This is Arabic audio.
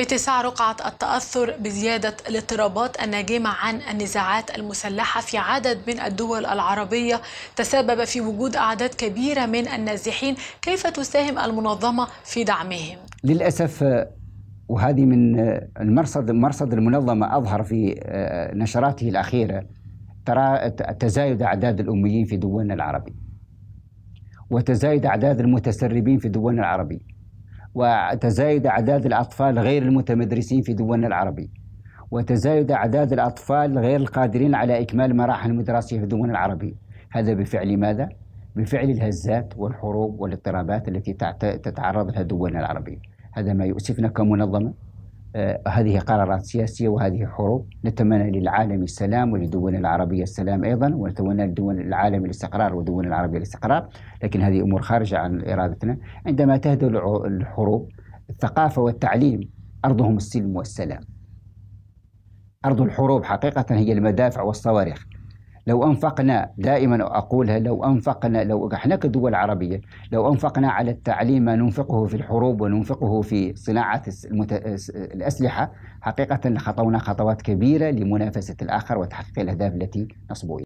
اتساع رقعة التأثر بزيادة الاضطرابات الناجمة عن النزاعات المسلحة في عدد من الدول العربية تسبب في وجود أعداد كبيرة من النازحين كيف تساهم المنظمة في دعمهم؟ للأسف وهذه من المرصد مرصد المنظمة أظهر في آه، نشراته الأخيرة ترى تزايد أعداد الأميين في دولنا العربية وتزايد أعداد المتسربين في دولنا العربية وتزايد أعداد الأطفال غير المتمدرسين في دولنا العربي وتزايد أعداد الأطفال غير القادرين على إكمال مراحل المدرسية في دولنا العربي هذا بفعل ماذا؟ بفعل الهزات والحروب والاضطرابات التي تتعرض لها دولنا العربية هذا ما يؤسفنا كمنظمة آه، هذه قرارات سياسية وهذه حروب نتمنى للعالم السلام ولدول العربية السلام أيضا ونتمنى لدول العالم الاستقرار ودول العربية الاستقرار لكن هذه أمور خارجة عن إرادتنا عندما تهدى الحروب الثقافة والتعليم أرضهم السلم والسلام أرض الحروب حقيقة هي المدافع والصواريخ لو أنفقنا دائما أقولها لو أنفقنا لو احنا كدول عربية لو أنفقنا على التعليم ما ننفقه في الحروب وننفقه في صناعة المت... الأسلحة حقيقة لخطونا خطوات كبيرة لمنافسة الآخر وتحقيق الأهداف التي نصبوا